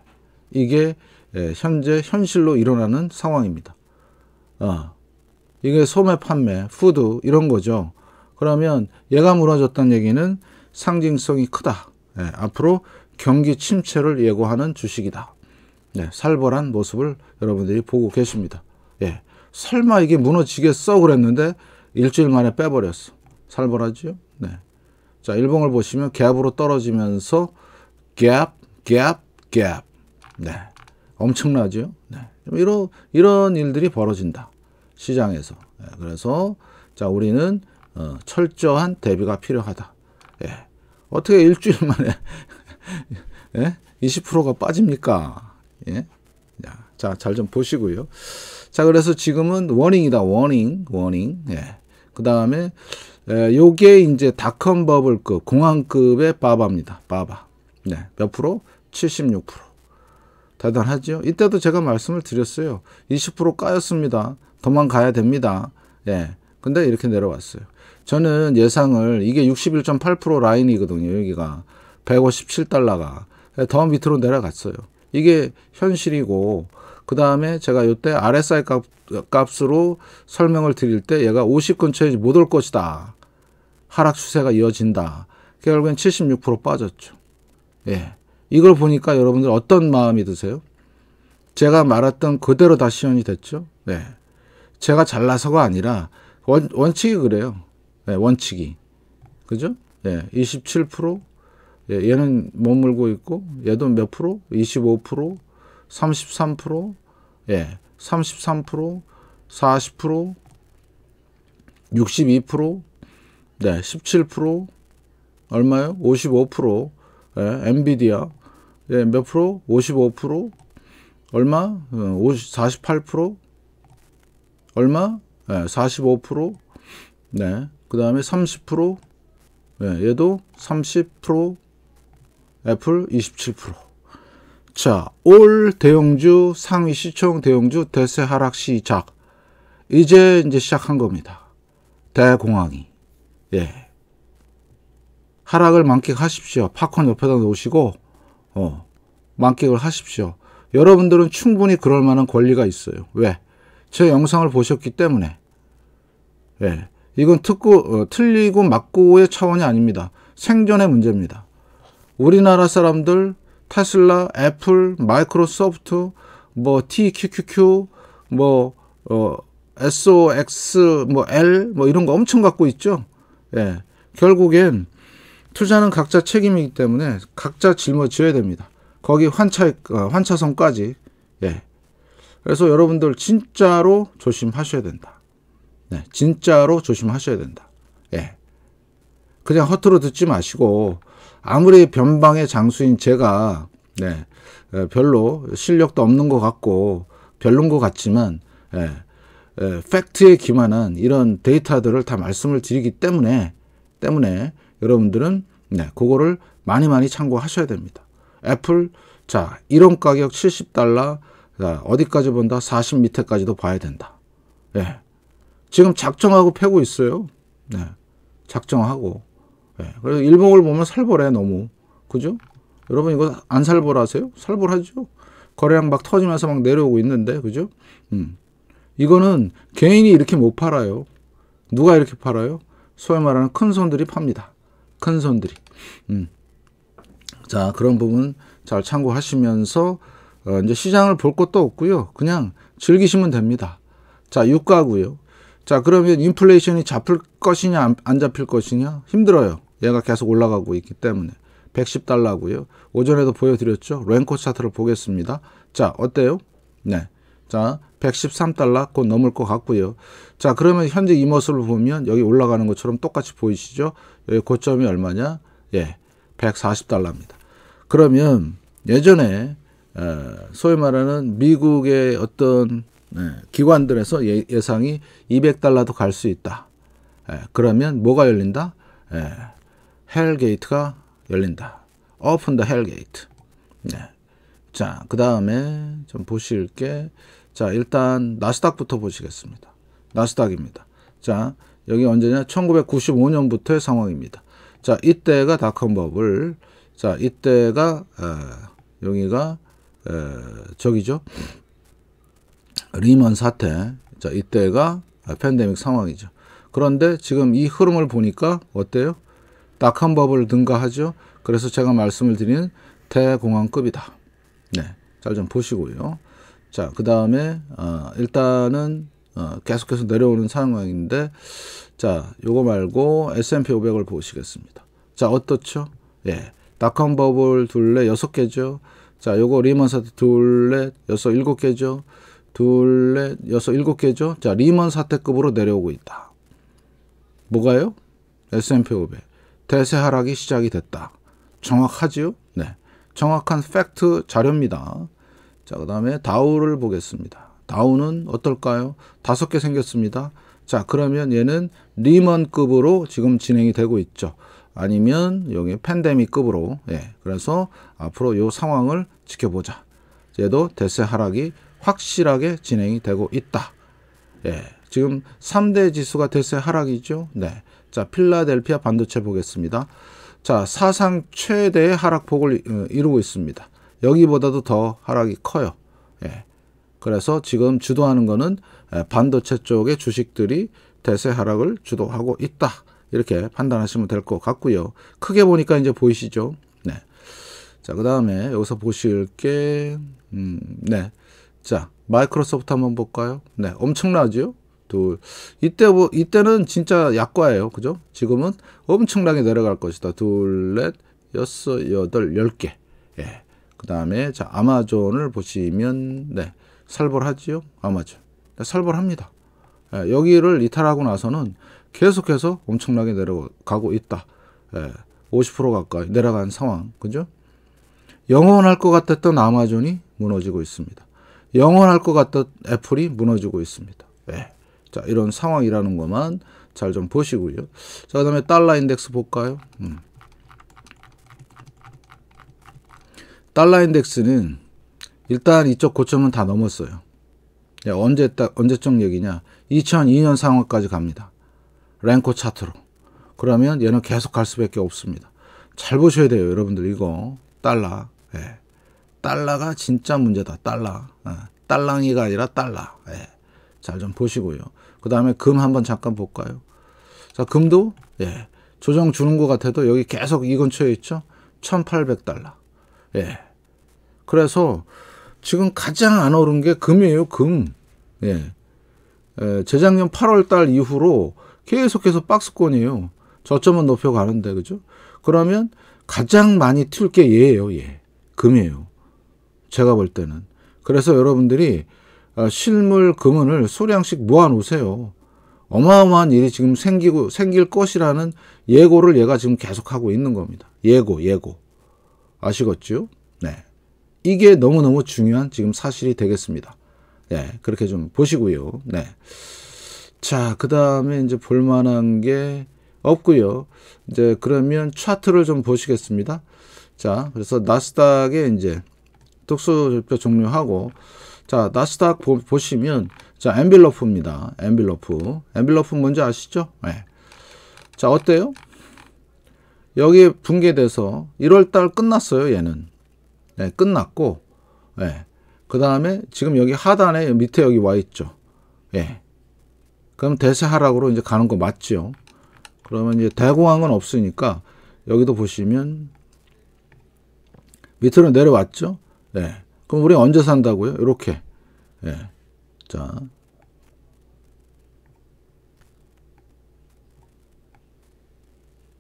이게 예, 현재 현실로 일어나는 상황입니다. 어. 이게 소매 판매, 푸드 이런 거죠. 그러면 얘가 무너졌다는 얘기는 상징성이 크다. 예. 앞으로 경기 침체를 예고하는 주식이다. 네, 살벌한 모습을 여러분들이 보고 계십니다. 예, 설마 이게 무너지겠어 그랬는데 일주일 만에 빼버렸어. 살벌하지요? 네. 자, 일봉을 보시면 갭으로 떨어지면서 갭, 갭, 갭. 네. 엄청나죠? 네. 이런, 이런 일들이 벌어진다. 시장에서. 네. 그래서, 자, 우리는, 어, 철저한 대비가 필요하다. 예. 어떻게 일주일 만에, 예? 20%가 빠집니까? 예. 자, 잘 좀 보시고요. 자, 그래서 지금은 워닝이다. 워닝, 워닝. 예. 그 다음에, 요게 이제 닷컴 버블급, 공항급의 바바입니다. 바바. 네. 몇 프로? 76%. 대단하죠? 이때도 제가 말씀을 드렸어요. 20% 까였습니다. 도망가야 됩니다. 예. 근데 이렇게 내려왔어요. 저는 예상을, 이게 61.8% 라인이거든요. 여기가. 157달러가. 예, 더 밑으로 내려갔어요. 이게 현실이고 그 다음에 제가 이때 RSI 값, 값으로 설명을 드릴 때 얘가 50 근처에 못 올 것이다. 하락 추세가 이어진다. 결국엔 76% 빠졌죠. 예. 이걸 보니까 여러분들 어떤 마음이 드세요? 제가 말했던 그대로 다 시연이 됐죠. 예. 제가 잘나서가 아니라 원, 원칙이 그래요. 예, 원칙이. 그죠? 예. 27% 예, 얘는 머물고 있고 얘도 몇 프로? 25%, 33%, 예, 33%, 40%, 62%, 네, 17% 얼마요? 55% 예, 엔비디아 예, 몇 프로? 55% 얼마? 50, 어, 48% 얼마? 예, 45% 네. 그 다음에 30% 예, 얘도 30% 애플 27%. 자, 올 대형주 상위 시총 대형주 대세 하락 시작. 이제 이제 시작한 겁니다. 대공황이. 예. 하락을 만끽하십시오. 팝콘 옆에다 놓으시고 어, 만끽을 하십시오. 여러분들은 충분히 그럴 만한 권리가 있어요. 왜? 제 영상을 보셨기 때문에. 예. 이건 특구, 어, 틀리고 맞고의 차원이 아닙니다. 생존의 문제입니다. 우리나라 사람들 테슬라, 애플, 마이크로소프트, 뭐 TQQQ, 뭐 어, SOX, 뭐 L, 뭐 이런 거 엄청 갖고 있죠. 예. 결국엔 투자는 각자 책임이기 때문에 각자 짊어져야 됩니다. 거기 환차 어, 환차성까지 예. 그래서 여러분들 진짜로 조심하셔야 된다. 네, 진짜로 조심하셔야 된다. 예. 그냥 허투루 듣지 마시고 아무리 변방의 장수인 제가 네, 별로 실력도 없는 것 같고 별론 것 같지만 예, 예, 팩트에 기만한 이런 데이터들을 다 말씀을 드리기 때문에 때문에 여러분들은 네, 그거를 많이 많이 참고하셔야 됩니다. 애플 자 이런 가격 70달러 자, 어디까지 본다 40 밑에까지도 봐야 된다. 예. 지금 작정하고 패고 있어요. 네, 작정하고 네. 그래서 일봉을 보면 살벌해 너무 그죠? 여러분 이거 안 살벌하세요? 살벌하죠. 거래량 막 터지면서 막 내려오고 있는데 그죠? 음. 이거는 개인이 이렇게 못 팔아요. 누가 이렇게 팔아요? 소위 말하는 큰 손들이 팝니다. 큰 손들이. 음. 자 그런 부분 잘 참고하시면서 어, 이제 시장을 볼 것도 없고요. 그냥 즐기시면 됩니다. 자 유가고요. 자 그러면 인플레이션이 잡힐 것이냐 안, 안 잡힐 것이냐 힘들어요. 얘가 계속 올라가고 있기 때문에 110달러고요. 오전에도 보여드렸죠. 랭코 차트를 보겠습니다. 자, 어때요? 네. 자, 113달러 곧 넘을 것 같고요. 자, 그러면 현재 이 모습을 보면 여기 올라가는 것처럼 똑같이 보이시죠? 여기 고점이 얼마냐? 예, 140달러입니다. 그러면 예전에 소위 말하는 미국의 어떤 네, 기관들에서 예, 예상이 200달러도 갈 수 있다. 그러면 뭐가 열린다? 헬게이트가 열린다. Open the Hell Gate. 네. 자, 그 다음에 좀 보실 게, 자, 일단 나스닥부터 보시겠습니다. 나스닥입니다. 자, 여기 언제냐? 1995년부터의 상황입니다. 자, 이때가 닷컴버블. 자, 이때가, 에, 여기가, 에, 저기죠. 리먼 사태. 자, 이때가 팬데믹 상황이죠. 그런데 지금 이 흐름을 보니까 어때요? 낙한 법을 능가하죠. 그래서 제가 말씀을 드린 대공황급이다. 네, 잘 좀 보시고요. 자, 그 다음에 어, 일단은 어, 계속해서 내려오는 상황인데 자, 요거 말고 S&P 500을 보시겠습니다. 자, 어떻죠? 예, 낙한 버블 둘레 여섯 개죠. 자, 요거 리먼 사태 둘레 여섯 일곱 개죠. 둘레 여섯 일곱 개죠. 자, 리먼 사태급으로 내려오고 있다. 뭐가요? S&P 500. 대세 하락이 시작이 됐다. 정확하지요? 네. 정확한 팩트 자료입니다. 자, 그 다음에 다우를 보겠습니다. 다우는 어떨까요? 다섯 개 생겼습니다. 자, 그러면 얘는 리먼급으로 지금 진행이 되고 있죠. 아니면 여기 팬데믹급으로. 예. 그래서 앞으로 요 상황을 지켜보자. 얘도 대세 하락이 확실하게 진행이 되고 있다. 예. 지금 3대 지수가 대세 하락이죠. 네. 자, 필라델피아 반도체 보겠습니다. 자, 사상 최대의 하락폭을 어, 이루고 있습니다. 여기보다도 더 하락이 커요. 예. 그래서 지금 주도하는 거는 예, 반도체 쪽의 주식들이 대세 하락을 주도하고 있다. 이렇게 판단하시면 될 것 같고요. 크게 보니까 이제 보이시죠? 네. 자, 그 다음에 여기서 보실 게, 음, 네. 자, 마이크로소프트 한번 볼까요? 네, 엄청나죠? 둘. 이때 뭐 이때는 진짜 약과예요. 그죠? 지금은 엄청나게 내려갈 것이다. 둘, 넷, 여섯, 여덟, 열 개. 예. 그다음에 자, 아마존을 보시면 네. 살벌하지요? 아마존. 네, 살벌합니다. 예, 여기를 이탈하고 나서는 계속해서 엄청나게 내려가고 있다. 예. 50% 가까이 내려간 상황. 그죠? 영원할 것 같았던 아마존이 무너지고 있습니다. 영원할 것 같던 애플이 무너지고 있습니다. 예. 자, 이런 상황이라는 것만 잘 좀 보시고요. 자, 그 다음에 달러 인덱스 볼까요? 음. 달러 인덱스는 일단 이쪽 고점은 다 넘었어요. 야, 예, 언제, 따, 언제적 얘기냐? 2002년 상황까지 갑니다. 랭코 차트로. 그러면 얘는 계속 갈 수밖에 없습니다. 잘 보셔야 돼요, 여러분들. 이거. 달러. 예. 달러가 진짜 문제다. 달러. 예. 달랑이가 아니라 달러. 예. 잘좀 보시고요. 그 다음에 금 한번 잠깐 볼까요? 자, 금도, 예, 조정 주는 것 같아도 여기 계속 이 근처에 있죠? 1800달러. 예. 그래서 지금 가장 안 오른 게 금이에요, 금. 예. 예 재작년 8월 달 이후로 계속해서 박스권이에요. 저점은 높여가는데, 그죠? 그러면 가장 많이 튈게 얘예요, 얘. 금이에요. 제가 볼 때는. 그래서 여러분들이 어, 실물 금은을 소량씩 모아 놓으세요. 어마어마한 일이 지금 생기고 생길 것이라는 예고를 얘가 지금 계속하고 있는 겁니다. 예고, 예고. 아시겠죠? 네. 이게 너무너무 중요한 지금 사실이 되겠습니다. 네, 그렇게 좀 보시고요. 네. 자, 그다음에 이제 볼 만한 게 없고요. 이제 그러면 차트를 좀 보시겠습니다. 자, 그래서 나스닥에 이제 특수표 종료하고 자, 나스닥 보, 보시면 자, 엔빌러프입니다. 엔빌러프. 엔빌러프 뭔지 아시죠? 네. 자, 어때요? 여기 붕괴돼서 1월달 끝났어요, 얘는. 네, 끝났고. 네. 그다음에 지금 여기 하단에 밑에 여기 와 있죠. 예. 그럼 대세 하락으로 이제 가는 거 맞죠? 그러면 이제 대공황은 없으니까 여기도 보시면 밑으로 내려왔죠? 예. 그럼 우리 언제 산다고요? 이렇게. 예. 자.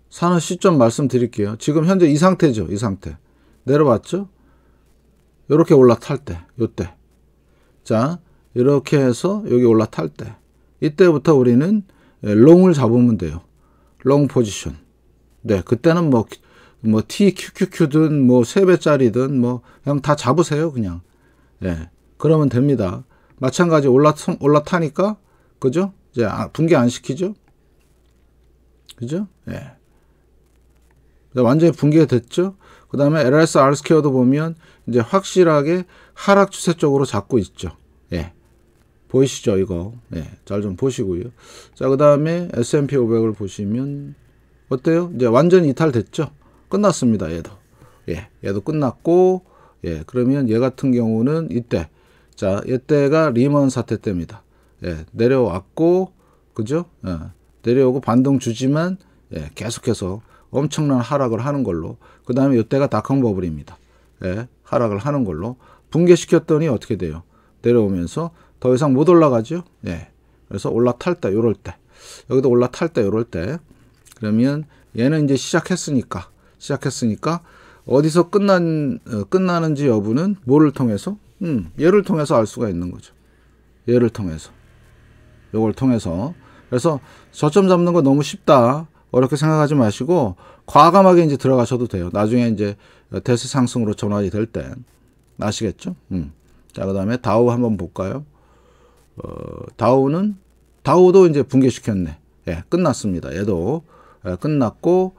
사는 시점 말씀드릴게요. 지금 현재 이 상태죠. 이 상태. 내려왔죠? 이렇게 올라탈 때. 요때. 자, 이렇게 해서 여기 올라탈 때. 이때부터 우리는 예, 롱을 잡으면 돼요. 롱 포지션. 네, 그때는 뭐뭐 TQQQ든 뭐 세배짜리든뭐 그냥 다 잡으세요 그냥 예 그러면 됩니다 마찬가지 올라 올라타니까 그죠 이제 아, 붕괴 안 시키죠 그죠 예 완전히 붕괴됐죠 그 다음에 LS R 스퀘어도 보면 이제 확실하게 하락 추세 쪽으로 잡고 있죠 예 보이시죠 이거 예잘 좀 보시고요 자그 다음에 S&P 500을 보시면 어때요 이제 완전히 이탈됐죠 끝났습니다. 얘도. 예, 얘도 끝났고, 예, 그러면 얘 같은 경우는 이때. 자, 이때가 리먼 사태 때입니다. 예, 내려왔고, 그죠? 예, 내려오고 반동 주지만, 예, 계속해서 엄청난 하락을 하는 걸로. 그 다음에 이때가 닷컴 버블입니다. 예, 하락을 하는 걸로. 붕괴시켰더니 어떻게 돼요? 내려오면서 더 이상 못 올라가죠? 예. 그래서 올라탈 때, 요럴 때. 여기도 올라탈 때, 요럴 때. 그러면 얘는 이제 시작했으니까 시작했으니까 어디서 끝난 어, 끝나는지 여부는 뭐를 통해서 음, 얘를 통해서 알 수가 있는 거죠. 얘를 통해서 요걸 통해서 그래서 저점 잡는 거 너무 쉽다 어렵게 생각하지 마시고 과감하게 이제 들어가셔도 돼요. 나중에 이제 대세 상승으로 전환이 될 때 아시겠죠? 음. 자 그다음에 다우 한번 볼까요? 어, 다우는 다우도 이제 붕괴시켰네. 예, 끝났습니다. 얘도 예, 끝났고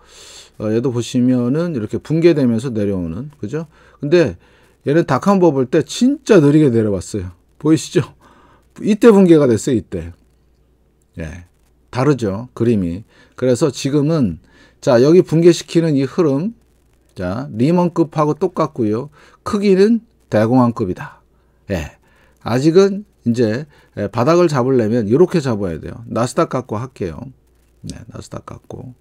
어, 얘도 보시면은 이렇게 붕괴되면서 내려오는 그죠? 근데 얘는 닭한 번볼때 진짜 느리게 내려왔어요. 보이시죠? 이때 붕괴가 됐어요. 이때. 예. 다르죠. 그림이. 그래서 지금은 자 여기 붕괴시키는 이 흐름 자 리먼급하고 똑같고요. 크기는 대공황급이다. 예. 아직은 이제 예, 바닥을 잡으려면 이렇게 잡아야 돼요. 나스닥 갖고 할게요. 네, 나스닥 갖고.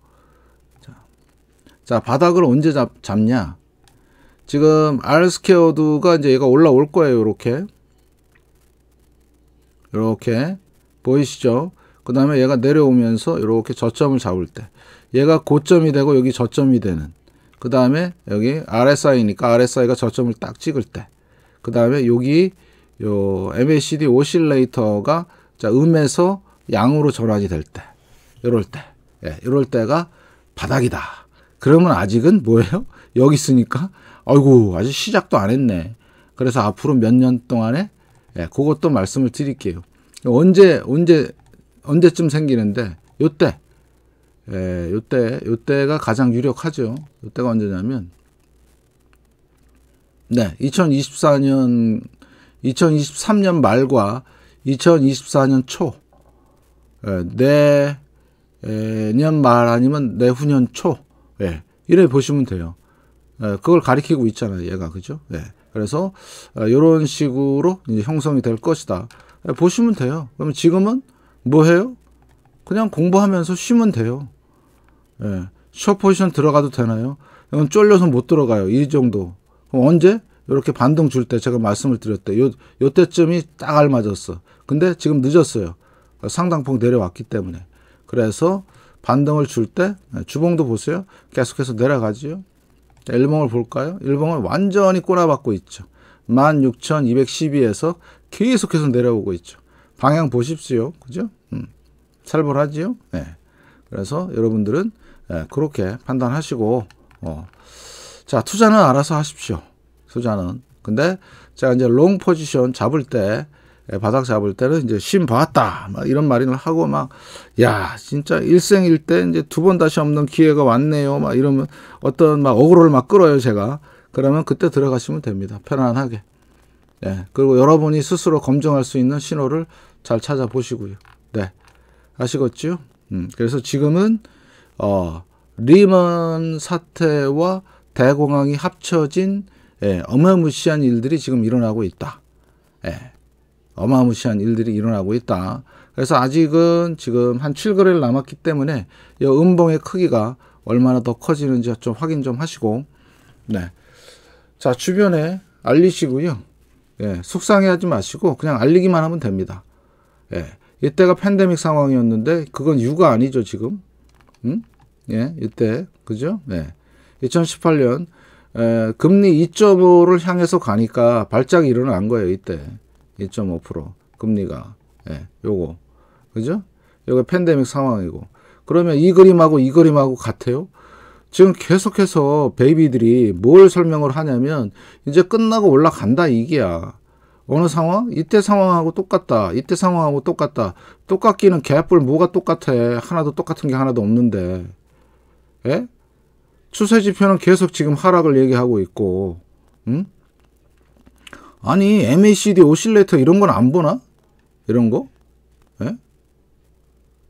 자, 바닥을 언제 잡, 잡냐? 지금 R 스퀘어드가 이제 얘가 올라올 거예요. 이렇게. 이렇게 보이시죠? 그 다음에 얘가 내려오면서 이렇게 저점을 잡을 때 얘가 고점이 되고 여기 저점이 되는 그 다음에 여기 RSI니까 RSI가 저점을 딱 찍을 때그 다음에 여기 요 MACD 오실레이터가 자 음에서 양으로 전환이 될때 이럴 때 예, 이럴 때가 바닥이다 그러면 아직은 뭐예요? 여기 있으니까 아이고 아직 시작도 안 했네. 그래서 앞으로 몇 년 동안에 예, 그것도 말씀을 드릴게요. 언제 언제 언제쯤 생기는데 요때 예, 요때 요때가 가장 유력하죠. 요때가 언제냐면 네, 2024년 2023년 말과 2024년 초 예, 내년 예, 말 아니면 내후년 초 예. 이래 보시면 돼요. 예, 그걸 가리키고 있잖아요, 얘가. 그죠? 예. 그래서 이런 어, 식으로 이제 형성이 될 것이다. 예, 보시면 돼요. 그럼 지금은 뭐 해요? 그냥 공부하면서 쉬면 돼요. 예. 숏 포지션 들어가도 되나요? 이건 쫄려서 못 들어가요. 이 정도. 그럼 언제? 이렇게 반동 줄 때 제가 말씀을 드렸대. 요, 요 때쯤이 딱 알맞았어. 근데 지금 늦었어요. 상당폭 내려왔기 때문에. 그래서 반등을 줄때 네, 주봉도 보세요. 계속해서 내려가지요. 일봉을 볼까요? 일봉은 완전히 꼬라박고 있죠. 16,212에서 계속해서 내려오고 있죠. 방향 보십시오. 그죠? 음, 살벌하지요? 네. 그래서 여러분들은 예, 그렇게 판단하시고 어. 자 투자는 알아서 하십시오. 투자는. 근데 제가 이제 롱 포지션 잡을 때 예, 바닥 잡을 때는 이제 심 봤다 막 이런 말을 인 하고 막 야 진짜 일생일대 이제 두 번 다시 없는 기회가 왔네요 막 이러면 어떤 막 억울을 막 끌어요 제가 그러면 그때 들어가시면 됩니다 편안하게 네 그리고 여러분이 스스로 검증할 수 있는 신호를 잘 찾아보시고요 네 아시겠죠 음 그래서 지금은 어 리먼 사태와 대공황이 합쳐진 예, 어마무시한 일들이 지금 일어나고 있다. 예, 어마무시한 일들이 일어나고 있다. 그래서 아직은 지금 한 7거래를 남았기 때문에 이 음봉의 크기가 얼마나 더 커지는지 좀 확인 좀 하시고 네. 자, 주변에 알리시고요. 예, 속상해하지 마시고 그냥 알리기만 하면 됩니다. 예. 이때가 팬데믹 상황이었는데 그건 유가 아니죠, 지금. 음? 예, 이때. 그죠? 네. 예. 2018년 에, 금리 2.5를 향해서 가니까 발작이 일어난 거예요, 이때. 2.5% 금리가 예, 요거 그죠? 요거 팬데믹 상황이고 그러면 이 그림하고 이 그림하고 같아요. 지금 계속해서 베이비들이 뭘 설명을 하냐면 이제 끝나고 올라간다 이게야. 어느 상황? 이때 상황하고 똑같다. 이때 상황하고 똑같다. 똑같기는 개뿔 뭐가 똑같아. 하나도 똑같은 게 하나도 없는데. 예? 추세 지표는 계속 지금 하락을 얘기하고 있고. 응? 아니 MACD 오실레이터 이런 건 안 보나? 이런 거? 예?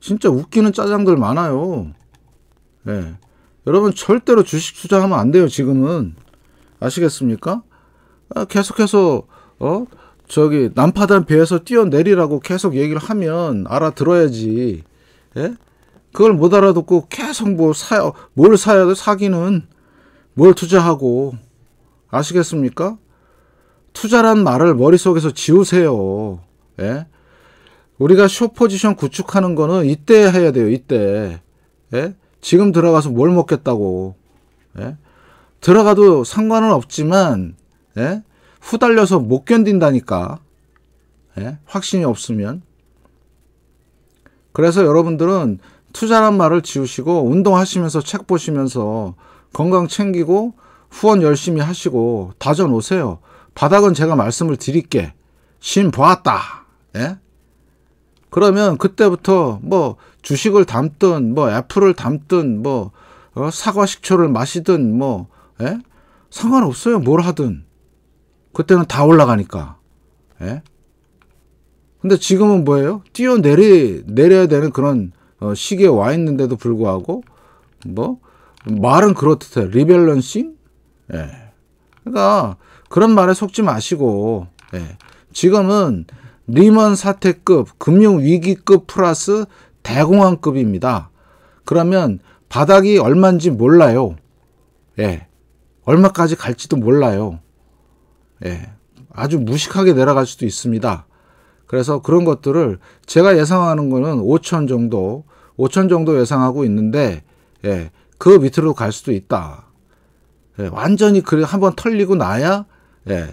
진짜 웃기는 짜장들 많아요. 예. 여러분 절대로 주식 투자하면 안 돼요. 지금은 아시겠습니까? 아, 계속해서 어 저기 난파단 배에서 뛰어내리라고 계속 얘기를 하면 알아들어야지. 예? 그걸 못 알아듣고 계속 뭐 사요, 뭘 사야 돼 사기는 뭘 투자하고 아시겠습니까? 투자란 말을 머릿속에서 지우세요. 예? 우리가 쇼포지션 구축하는 거는 이때 해야 돼요. 이때. 예? 지금 들어가서 뭘 먹겠다고. 예? 들어가도 상관은 없지만 예? 후달려서 못 견딘다니까. 예? 확신이 없으면. 그래서 여러분들은 투자란 말을 지우시고 운동하시면서 책 보시면서 건강 챙기고 후원 열심히 하시고 다져 놓으세요. 바닥은 제가 말씀을 드릴게. 신 보았다. 예? 그러면 그때부터 뭐 주식을 담든 뭐 애플을 담든 뭐 어? 사과 식초를 마시든 뭐 예? 상관없어요. 뭘 하든. 그때는 다 올라가니까. 예? 근데 지금은 뭐예요? 뛰어내리 내려야 되는 그런 어, 시기에 와 있는데도 불구하고 뭐 말은 그렇듯해 리밸런싱. 예. 그러니까 그런 말에 속지 마시고 예. 지금은 리먼 사태급 금융위기급 플러스 대공황급입니다. 그러면 바닥이 얼만지 몰라요. 예. 얼마까지 갈지도 몰라요. 예. 아주 무식하게 내려갈 수도 있습니다. 그래서 그런 것들을 제가 예상하는 거는 5천 정도, 5천 정도 예상하고 있는데 예. 그 밑으로 갈 수도 있다. 예. 완전히 그 한번 털리고 나야 예,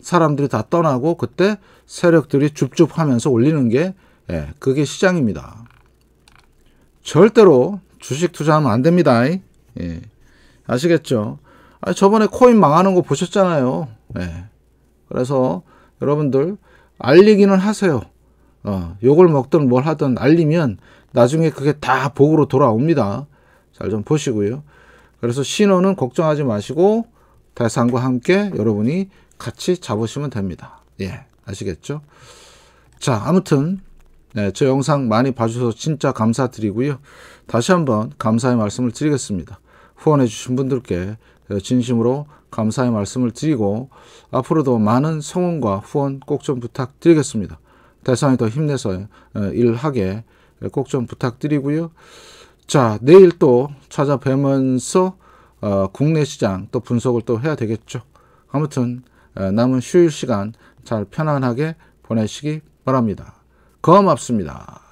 사람들이 다 떠나고 그때 세력들이 줍줍하면서 올리는 게 예, 그게 시장입니다. 절대로 주식 투자하면 안 됩니다. 예, 아시겠죠? 아, 저번에 코인 망하는 거 보셨잖아요. 예, 그래서 여러분들 알리기는 하세요. 어, 욕을 먹든 뭘 하든 알리면 나중에 그게 다 복으로 돌아옵니다. 잘 좀 보시고요. 그래서 신호는 걱정하지 마시고 대상과 함께 여러분이 같이 잡으시면 됩니다. 예, 아시겠죠? 자, 아무튼 네, 저 영상 많이 봐주셔서 진짜 감사드리고요. 다시 한번 감사의 말씀을 드리겠습니다. 후원해 주신 분들께 진심으로 감사의 말씀을 드리고 앞으로도 많은 성원과 후원 꼭 좀 부탁드리겠습니다. 대상이 더 힘내서 어, 일하게 꼭 좀 부탁드리고요. 자, 내일 또 찾아뵈면서 어, 국내 시장 또 분석을 또 해야 되겠죠. 아무튼 어, 남은 휴일 시간 잘 편안하게 보내시기 바랍니다. 고맙습니다